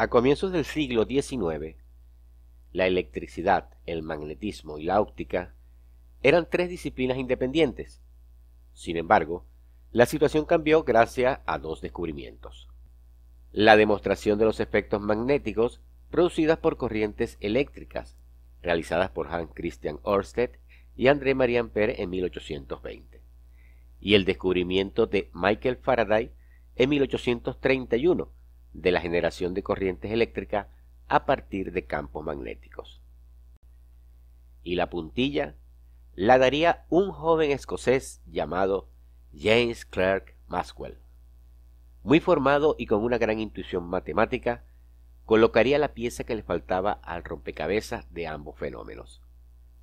A comienzos del siglo XIX, la electricidad, el magnetismo y la óptica eran tres disciplinas independientes. Sin embargo, la situación cambió gracias a dos descubrimientos. La demostración de los efectos magnéticos producidas por corrientes eléctricas, realizadas por Hans Christian Ørsted y André Marie Ampère en 1820, y el descubrimiento de Michael Faraday en 1831, de la generación de corrientes eléctricas a partir de campos magnéticos. Y la puntilla la daría un joven escocés llamado James Clerk Maxwell. Muy formado y con una gran intuición matemática, colocaría la pieza que le faltaba al rompecabezas de ambos fenómenos,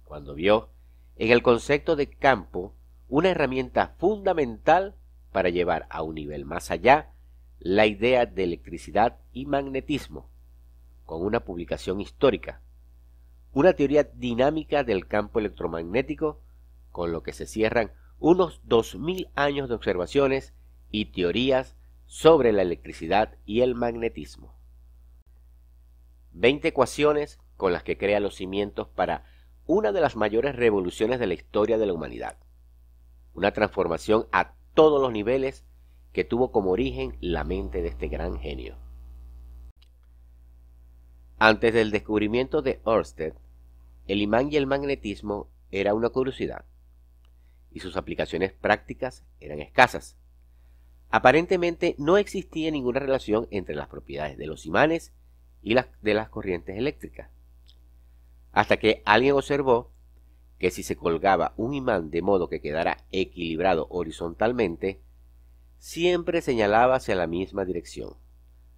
cuando vio en el concepto de campo una herramienta fundamental para llevar a un nivel más allá la idea de electricidad y magnetismo, con una publicación histórica, una teoría dinámica del campo electromagnético, con lo que se cierran unos 2.000 años de observaciones y teorías sobre la electricidad y el magnetismo. 20 ecuaciones con las que crea los cimientos para una de las mayores revoluciones de la historia de la humanidad. Una transformación a todos los niveles que tuvo como origen la mente de este gran genio. Antes del descubrimiento de Ørsted, el imán y el magnetismo era una curiosidad, y sus aplicaciones prácticas eran escasas. Aparentemente no existía ninguna relación entre las propiedades de los imanes y las de las corrientes eléctricas, hasta que alguien observó que si se colgaba un imán de modo que quedara equilibrado horizontalmente, siempre señalaba hacia la misma dirección,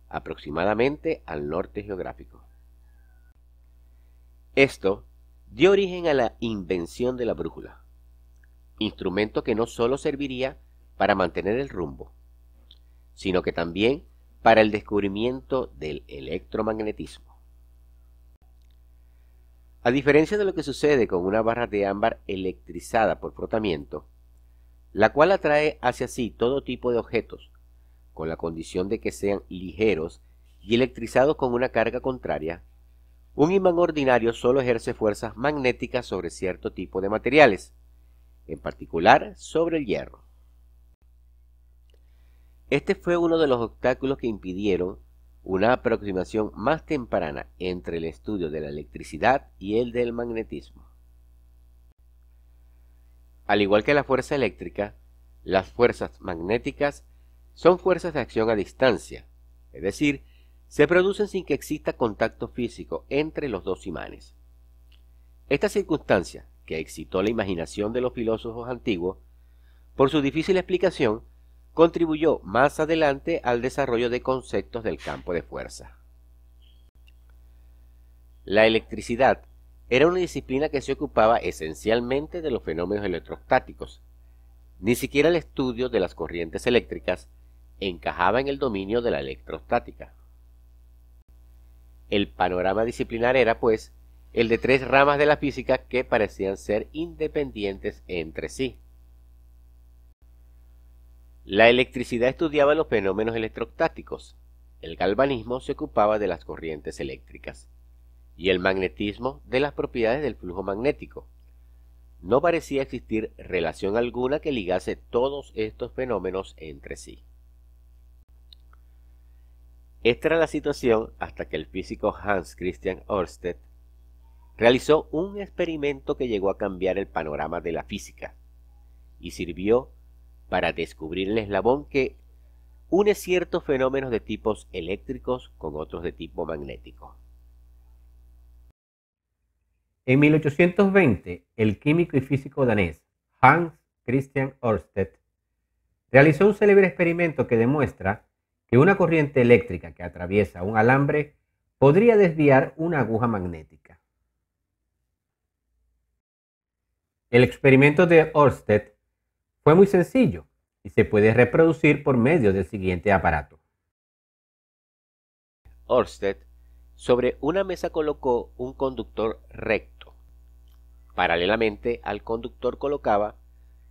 aproximadamente al norte geográfico. Esto dio origen a la invención de la brújula, instrumento que no solo serviría para mantener el rumbo, sino que también para el descubrimiento del electromagnetismo. A diferencia de lo que sucede con una barra de ámbar electrizada por frotamiento, la cual atrae hacia sí todo tipo de objetos, con la condición de que sean ligeros y electrizados con una carga contraria, un imán ordinario solo ejerce fuerzas magnéticas sobre cierto tipo de materiales, en particular sobre el hierro. Este fue uno de los obstáculos que impidieron una aproximación más temprana entre el estudio de la electricidad y el del magnetismo. Al igual que la fuerza eléctrica, las fuerzas magnéticas son fuerzas de acción a distancia, es decir, se producen sin que exista contacto físico entre los dos imanes. Esta circunstancia, que excitó la imaginación de los filósofos antiguos, por su difícil explicación, contribuyó más adelante al desarrollo de conceptos del campo de fuerza. La electricidad era una disciplina que se ocupaba esencialmente de los fenómenos electrostáticos. Ni siquiera el estudio de las corrientes eléctricas encajaba en el dominio de la electrostática. El panorama disciplinar era, pues, el de tres ramas de la física que parecían ser independientes entre sí. La electricidad estudiaba los fenómenos electrostáticos, el galvanismo se ocupaba de las corrientes eléctricas y el magnetismo de las propiedades del flujo magnético. No parecía existir relación alguna que ligase todos estos fenómenos entre sí. Esta era la situación hasta que el físico Hans Christian Ørsted realizó un experimento que llegó a cambiar el panorama de la física y sirvió para descubrir el eslabón que une ciertos fenómenos de tipos eléctricos con otros de tipo magnético. En 1820, el químico y físico danés Hans Christian Ørsted realizó un célebre experimento que demuestra que una corriente eléctrica que atraviesa un alambre podría desviar una aguja magnética. El experimento de Ørsted fue muy sencillo y se puede reproducir por medio del siguiente aparato. Ørsted sobre una mesa colocó un conductor recto Paralelamente al conductor colocaba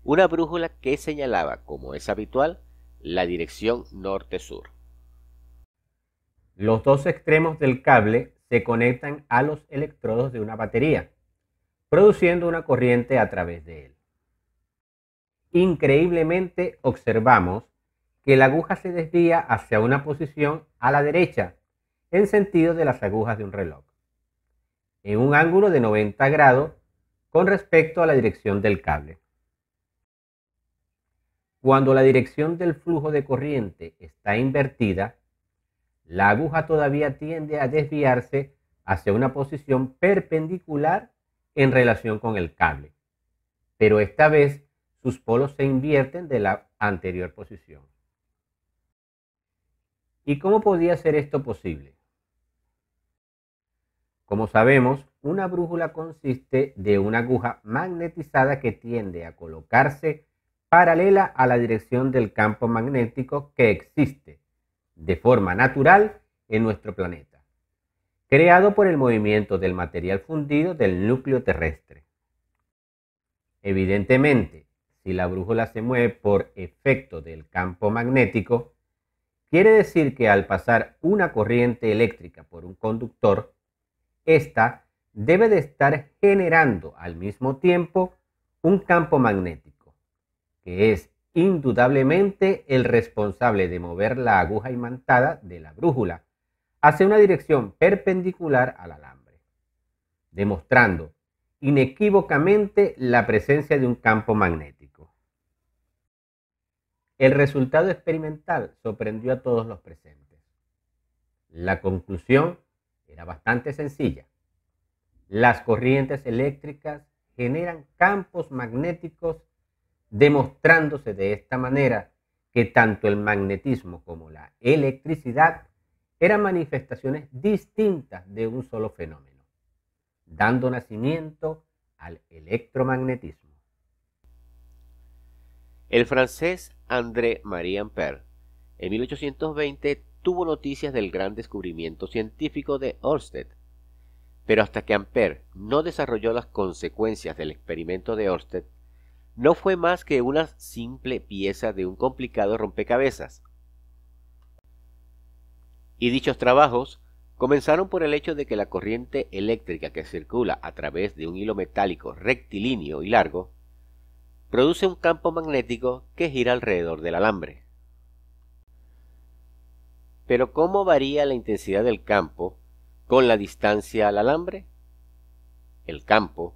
una brújula que señalaba, como es habitual, la dirección norte-sur. Los dos extremos del cable se conectan a los electrodos de una batería, produciendo una corriente a través de él. Increíblemente observamos que la aguja se desvía hacia una posición a la derecha, en sentido de las agujas de un reloj. En un ángulo de 90 grados con respecto a la dirección del cable. Cuando la dirección del flujo de corriente está invertida, la aguja todavía tiende a desviarse hacia una posición perpendicular en relación con el cable, pero esta vez sus polos se invierten de la anterior posición. ¿Y cómo podía ser esto posible? Como sabemos, una brújula consiste de una aguja magnetizada que tiende a colocarse paralela a la dirección del campo magnético que existe de forma natural en nuestro planeta, creado por el movimiento del material fundido del núcleo terrestre. Evidentemente, si la brújula se mueve por efecto del campo magnético, quiere decir que al pasar una corriente eléctrica por un conductor, esta debe de estar generando al mismo tiempo un campo magnético, que es indudablemente el responsable de mover la aguja imantada de la brújula hacia una dirección perpendicular al alambre, demostrando inequívocamente la presencia de un campo magnético. El resultado experimental sorprendió a todos los presentes. La conclusión era bastante sencilla. Las corrientes eléctricas generan campos magnéticos demostrándose de esta manera que tanto el magnetismo como la electricidad eran manifestaciones distintas de un solo fenómeno, dando nacimiento al electromagnetismo. El francés André Marie Ampère en 1820 tuvo noticias del gran descubrimiento científico de Ørsted, pero hasta que Amper no desarrolló las consecuencias del experimento de Ørsted, no fue más que una simple pieza de un complicado rompecabezas. Y dichos trabajos comenzaron por el hecho de que la corriente eléctrica que circula a través de un hilo metálico rectilíneo y largo produce un campo magnético que gira alrededor del alambre. Pero ¿cómo varía la intensidad del campo con la distancia al alambre? El campo,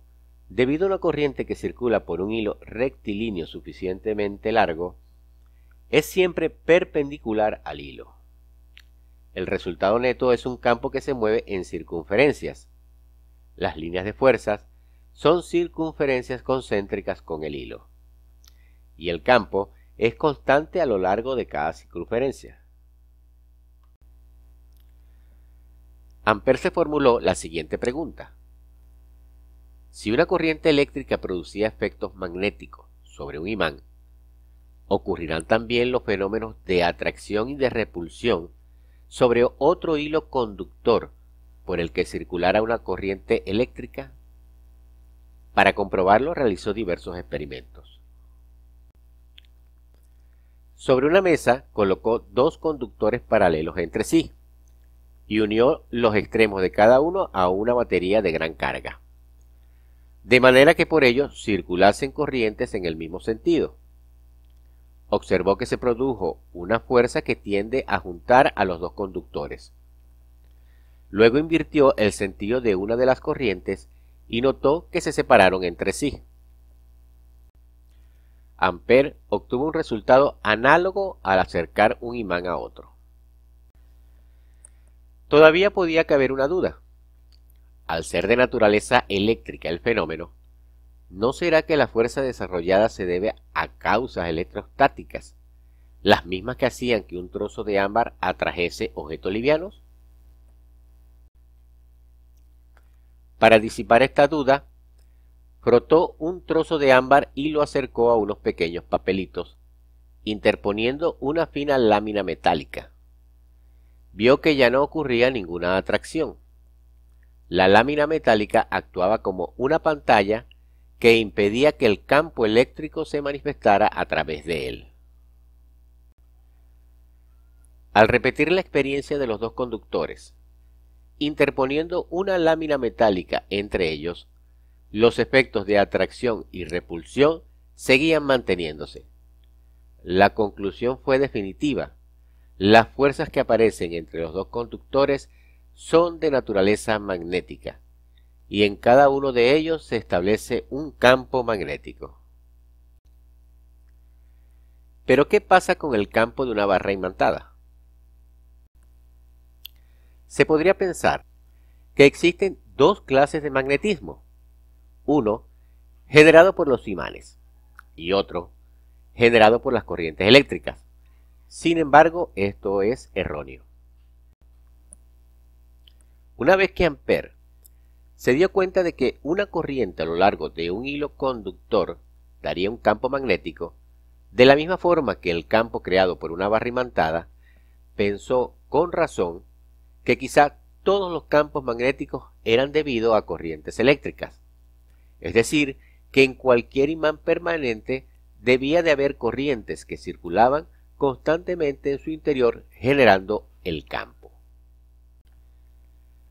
debido a una corriente que circula por un hilo rectilíneo suficientemente largo, es siempre perpendicular al hilo. El resultado neto es un campo que se mueve en circunferencias. Las líneas de fuerzas son circunferencias concéntricas con el hilo. Y el campo es constante a lo largo de cada circunferencia. Ampère se formuló la siguiente pregunta. Si una corriente eléctrica producía efectos magnéticos sobre un imán, ocurrirán también los fenómenos de atracción y de repulsión sobre otro hilo conductor por el que circulara una corriente eléctrica? Para comprobarlo realizó diversos experimentos. Sobre una mesa colocó dos conductores paralelos entre sí y unió los extremos de cada uno a una batería de gran carga, de manera que por ello circulasen corrientes en el mismo sentido. Observó que se produjo una fuerza que tiende a juntar a los dos conductores. Luego invirtió el sentido de una de las corrientes y notó que se separaron entre sí. Amper obtuvo un resultado análogo al acercar un imán a otro. Todavía podía caber una duda. Al ser de naturaleza eléctrica el fenómeno, ¿no será que la fuerza desarrollada se debe a causas electrostáticas, las mismas que hacían que un trozo de ámbar atrajese objetos livianos? Para disipar esta duda, frotó un trozo de ámbar y lo acercó a unos pequeños papelitos, interponiendo una fina lámina metálica vio que ya no ocurría ninguna atracción. La lámina metálica actuaba como una pantalla que impedía que el campo eléctrico se manifestara a través de él. Al repetir la experiencia de los dos conductores, interponiendo una lámina metálica entre ellos, los efectos de atracción y repulsión seguían manteniéndose. La conclusión fue definitiva las fuerzas que aparecen entre los dos conductores son de naturaleza magnética y en cada uno de ellos se establece un campo magnético. Pero ¿qué pasa con el campo de una barra imantada? Se podría pensar que existen dos clases de magnetismo. Uno, generado por los imanes, y otro, generado por las corrientes eléctricas. Sin embargo, esto es erróneo. Una vez que Ampère se dio cuenta de que una corriente a lo largo de un hilo conductor daría un campo magnético, de la misma forma que el campo creado por una imantada, pensó con razón que quizá todos los campos magnéticos eran debido a corrientes eléctricas. Es decir, que en cualquier imán permanente debía de haber corrientes que circulaban constantemente en su interior generando el campo.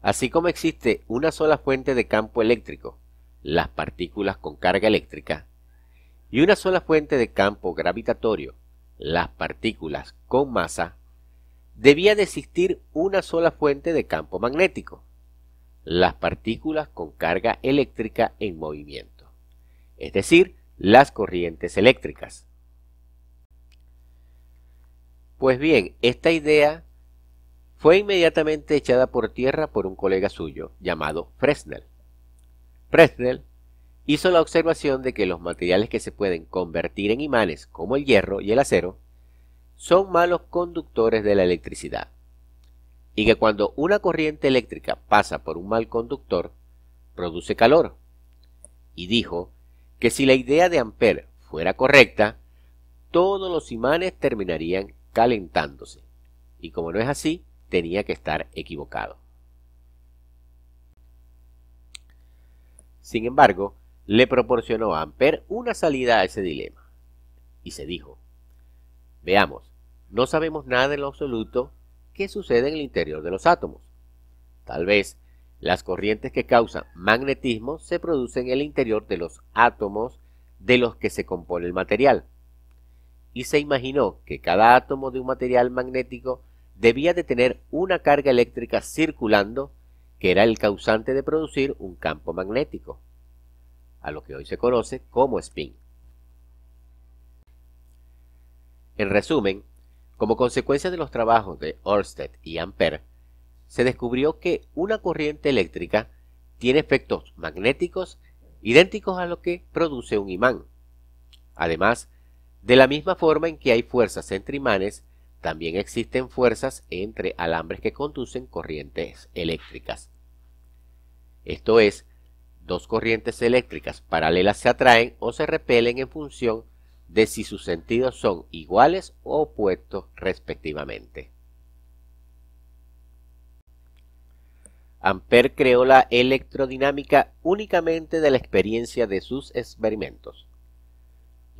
Así como existe una sola fuente de campo eléctrico, las partículas con carga eléctrica, y una sola fuente de campo gravitatorio, las partículas con masa, debía de existir una sola fuente de campo magnético, las partículas con carga eléctrica en movimiento, es decir, las corrientes eléctricas pues bien, esta idea fue inmediatamente echada por tierra por un colega suyo, llamado Fresnel. Fresnel hizo la observación de que los materiales que se pueden convertir en imanes, como el hierro y el acero, son malos conductores de la electricidad, y que cuando una corriente eléctrica pasa por un mal conductor, produce calor, y dijo que si la idea de Ampere fuera correcta, todos los imanes terminarían calentándose. Y como no es así, tenía que estar equivocado. Sin embargo, le proporcionó a Amper una salida a ese dilema. Y se dijo, veamos, no sabemos nada en lo absoluto que sucede en el interior de los átomos. Tal vez las corrientes que causan magnetismo se producen en el interior de los átomos de los que se compone el material y se imaginó que cada átomo de un material magnético debía de tener una carga eléctrica circulando que era el causante de producir un campo magnético, a lo que hoy se conoce como spin. En resumen, como consecuencia de los trabajos de Ørsted y Ampère, se descubrió que una corriente eléctrica tiene efectos magnéticos idénticos a los que produce un imán. Además, de la misma forma en que hay fuerzas entre imanes, también existen fuerzas entre alambres que conducen corrientes eléctricas. Esto es, dos corrientes eléctricas paralelas se atraen o se repelen en función de si sus sentidos son iguales o opuestos respectivamente. Ampère creó la electrodinámica únicamente de la experiencia de sus experimentos.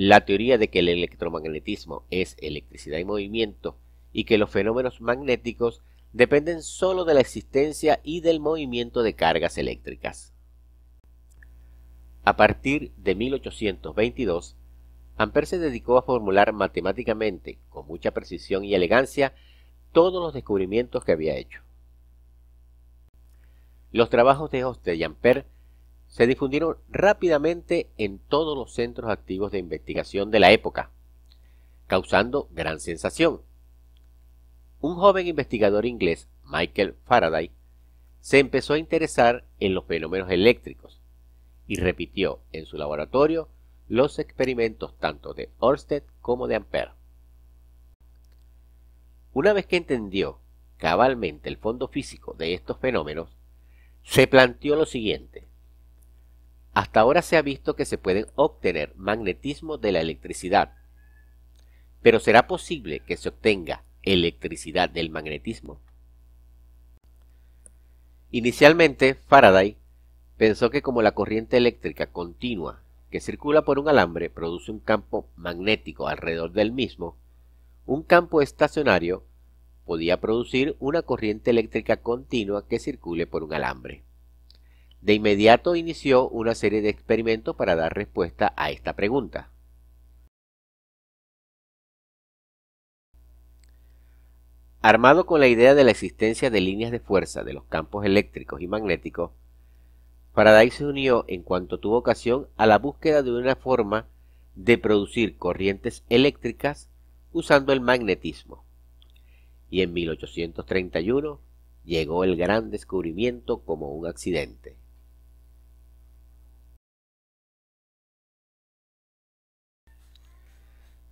La teoría de que el electromagnetismo es electricidad y movimiento y que los fenómenos magnéticos dependen sólo de la existencia y del movimiento de cargas eléctricas. A partir de 1822, Ampère se dedicó a formular matemáticamente, con mucha precisión y elegancia, todos los descubrimientos que había hecho. Los trabajos de Hoste y Ampère se difundieron rápidamente en todos los centros activos de investigación de la época, causando gran sensación. Un joven investigador inglés, Michael Faraday, se empezó a interesar en los fenómenos eléctricos y repitió en su laboratorio los experimentos tanto de Ørsted como de Ampère. Una vez que entendió cabalmente el fondo físico de estos fenómenos, se planteó lo siguiente. Hasta ahora se ha visto que se pueden obtener magnetismo de la electricidad, pero ¿será posible que se obtenga electricidad del magnetismo? Inicialmente, Faraday pensó que como la corriente eléctrica continua que circula por un alambre produce un campo magnético alrededor del mismo, un campo estacionario podía producir una corriente eléctrica continua que circule por un alambre. De inmediato inició una serie de experimentos para dar respuesta a esta pregunta. Armado con la idea de la existencia de líneas de fuerza de los campos eléctricos y magnéticos, Faraday se unió en cuanto tuvo ocasión a la búsqueda de una forma de producir corrientes eléctricas usando el magnetismo. Y en 1831 llegó el gran descubrimiento como un accidente.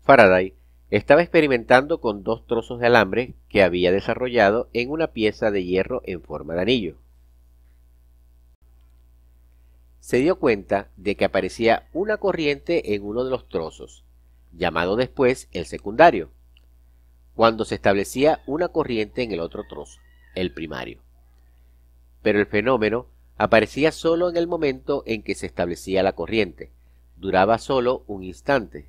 Faraday estaba experimentando con dos trozos de alambre que había desarrollado en una pieza de hierro en forma de anillo. Se dio cuenta de que aparecía una corriente en uno de los trozos, llamado después el secundario, cuando se establecía una corriente en el otro trozo, el primario. Pero el fenómeno aparecía solo en el momento en que se establecía la corriente, duraba solo un instante,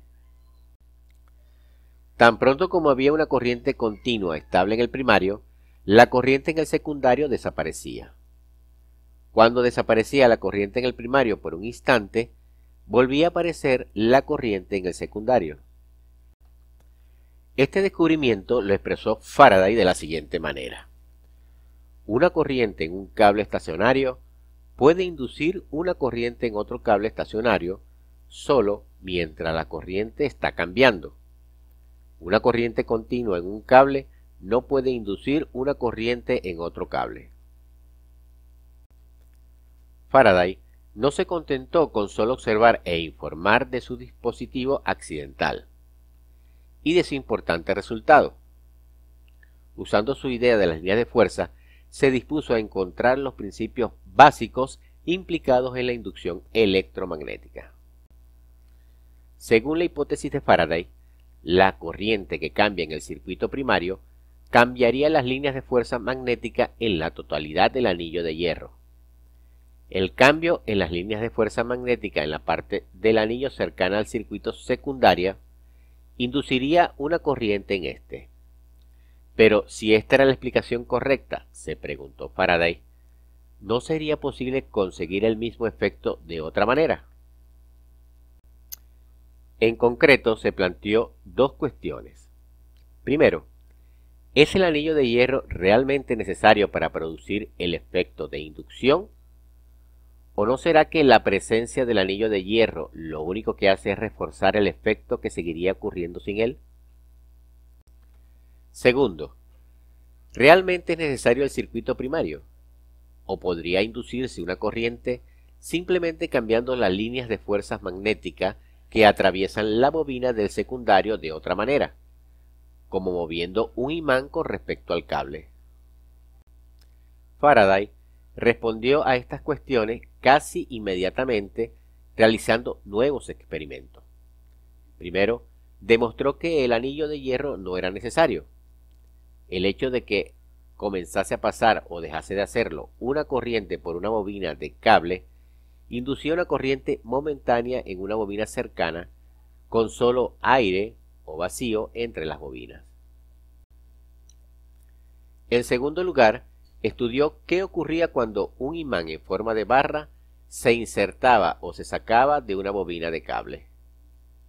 Tan pronto como había una corriente continua estable en el primario, la corriente en el secundario desaparecía. Cuando desaparecía la corriente en el primario por un instante, volvía a aparecer la corriente en el secundario. Este descubrimiento lo expresó Faraday de la siguiente manera. Una corriente en un cable estacionario puede inducir una corriente en otro cable estacionario solo mientras la corriente está cambiando. Una corriente continua en un cable no puede inducir una corriente en otro cable. Faraday no se contentó con solo observar e informar de su dispositivo accidental y de su importante resultado. Usando su idea de las líneas de fuerza, se dispuso a encontrar los principios básicos implicados en la inducción electromagnética. Según la hipótesis de Faraday, la corriente que cambia en el circuito primario cambiaría las líneas de fuerza magnética en la totalidad del anillo de hierro. El cambio en las líneas de fuerza magnética en la parte del anillo cercana al circuito secundaria induciría una corriente en este. Pero si esta era la explicación correcta, se preguntó Faraday, ¿no sería posible conseguir el mismo efecto de otra manera? En concreto, se planteó dos cuestiones. Primero, ¿es el anillo de hierro realmente necesario para producir el efecto de inducción? ¿O no será que la presencia del anillo de hierro lo único que hace es reforzar el efecto que seguiría ocurriendo sin él? Segundo, ¿realmente es necesario el circuito primario? ¿O podría inducirse una corriente simplemente cambiando las líneas de fuerzas magnéticas que atraviesan la bobina del secundario de otra manera, como moviendo un imán con respecto al cable. Faraday respondió a estas cuestiones casi inmediatamente realizando nuevos experimentos. Primero, demostró que el anillo de hierro no era necesario. El hecho de que comenzase a pasar o dejase de hacerlo una corriente por una bobina de cable inducía una corriente momentánea en una bobina cercana con solo aire o vacío entre las bobinas. En segundo lugar, estudió qué ocurría cuando un imán en forma de barra se insertaba o se sacaba de una bobina de cable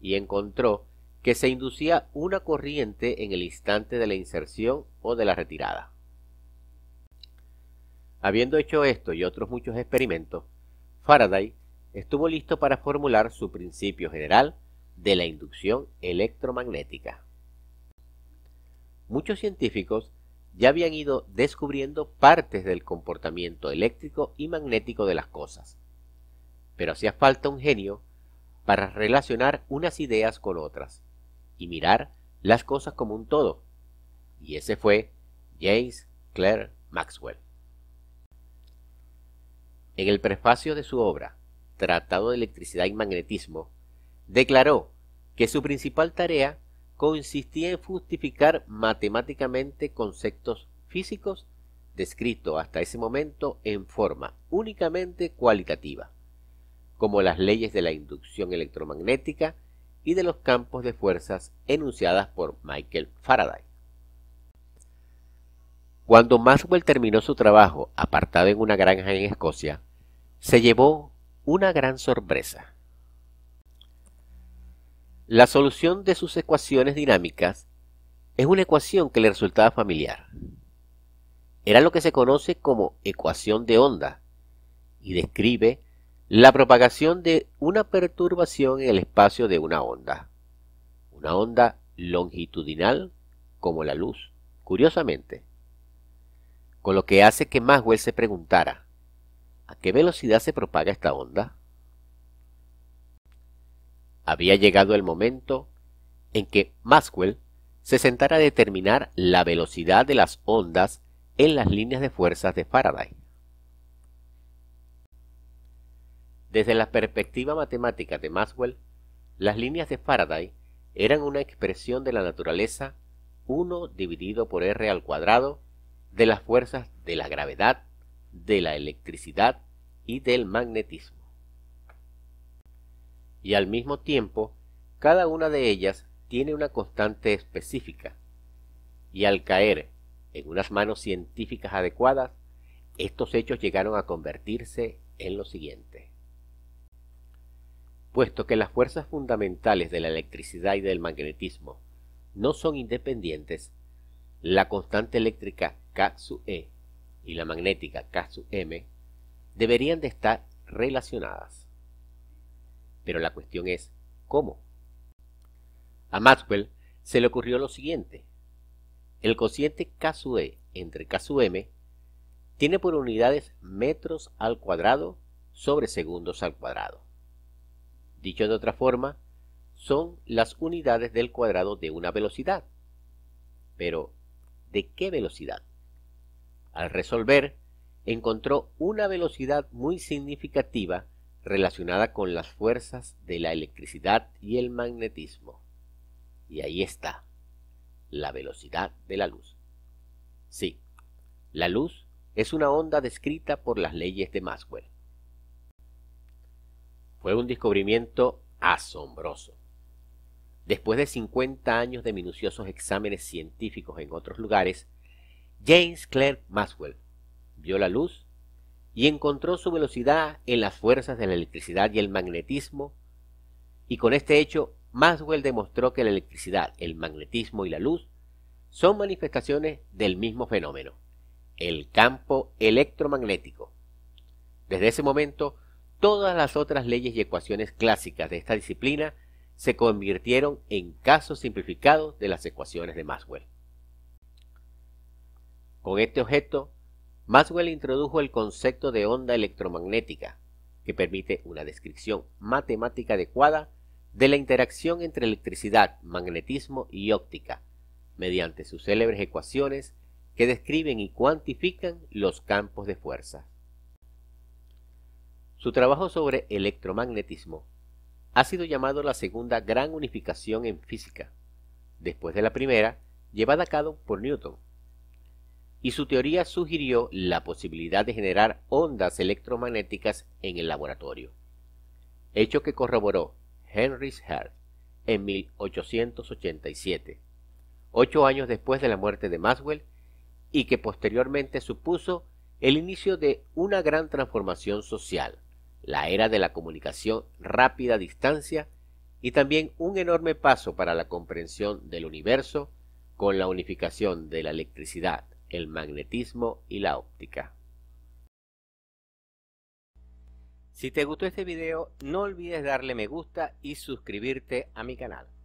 y encontró que se inducía una corriente en el instante de la inserción o de la retirada. Habiendo hecho esto y otros muchos experimentos, Faraday estuvo listo para formular su principio general de la inducción electromagnética. Muchos científicos ya habían ido descubriendo partes del comportamiento eléctrico y magnético de las cosas, pero hacía falta un genio para relacionar unas ideas con otras y mirar las cosas como un todo, y ese fue James Clerk Maxwell. En el prefacio de su obra, Tratado de Electricidad y Magnetismo, declaró que su principal tarea consistía en justificar matemáticamente conceptos físicos descritos hasta ese momento en forma únicamente cualitativa, como las leyes de la inducción electromagnética y de los campos de fuerzas enunciadas por Michael Faraday. Cuando Maxwell terminó su trabajo apartado en una granja en Escocia, se llevó una gran sorpresa. La solución de sus ecuaciones dinámicas es una ecuación que le resultaba familiar. Era lo que se conoce como ecuación de onda y describe la propagación de una perturbación en el espacio de una onda. Una onda longitudinal como la luz, curiosamente. Con lo que hace que Maxwell se preguntara, ¿A qué velocidad se propaga esta onda? Había llegado el momento en que Maxwell se sentara a determinar la velocidad de las ondas en las líneas de fuerzas de Faraday. Desde la perspectiva matemática de Maxwell, las líneas de Faraday eran una expresión de la naturaleza 1 dividido por r al cuadrado de las fuerzas de la gravedad de la electricidad y del magnetismo. Y al mismo tiempo, cada una de ellas tiene una constante específica, y al caer en unas manos científicas adecuadas, estos hechos llegaron a convertirse en lo siguiente. Puesto que las fuerzas fundamentales de la electricidad y del magnetismo no son independientes, la constante eléctrica K sub E y la magnética K-M deberían de estar relacionadas. Pero la cuestión es, ¿cómo? A Maxwell se le ocurrió lo siguiente. El cociente K-E entre K-M tiene por unidades metros al cuadrado sobre segundos al cuadrado. Dicho de otra forma, son las unidades del cuadrado de una velocidad. Pero, ¿de qué velocidad? Al resolver, encontró una velocidad muy significativa relacionada con las fuerzas de la electricidad y el magnetismo. Y ahí está, la velocidad de la luz. Sí, la luz es una onda descrita por las leyes de Maxwell. Fue un descubrimiento asombroso. Después de 50 años de minuciosos exámenes científicos en otros lugares, James Clerk Maxwell vio la luz y encontró su velocidad en las fuerzas de la electricidad y el magnetismo, y con este hecho Maxwell demostró que la electricidad, el magnetismo y la luz son manifestaciones del mismo fenómeno, el campo electromagnético. Desde ese momento, todas las otras leyes y ecuaciones clásicas de esta disciplina se convirtieron en casos simplificados de las ecuaciones de Maxwell. Con este objeto, Maxwell introdujo el concepto de onda electromagnética, que permite una descripción matemática adecuada de la interacción entre electricidad, magnetismo y óptica, mediante sus célebres ecuaciones que describen y cuantifican los campos de fuerza. Su trabajo sobre electromagnetismo ha sido llamado la segunda gran unificación en física, después de la primera, llevada a cabo por Newton y su teoría sugirió la posibilidad de generar ondas electromagnéticas en el laboratorio, hecho que corroboró Henry Hertz en 1887, ocho años después de la muerte de Maxwell, y que posteriormente supuso el inicio de una gran transformación social, la era de la comunicación rápida a distancia y también un enorme paso para la comprensión del universo con la unificación de la electricidad, el magnetismo y la óptica. Si te gustó este video, no olvides darle me gusta y suscribirte a mi canal.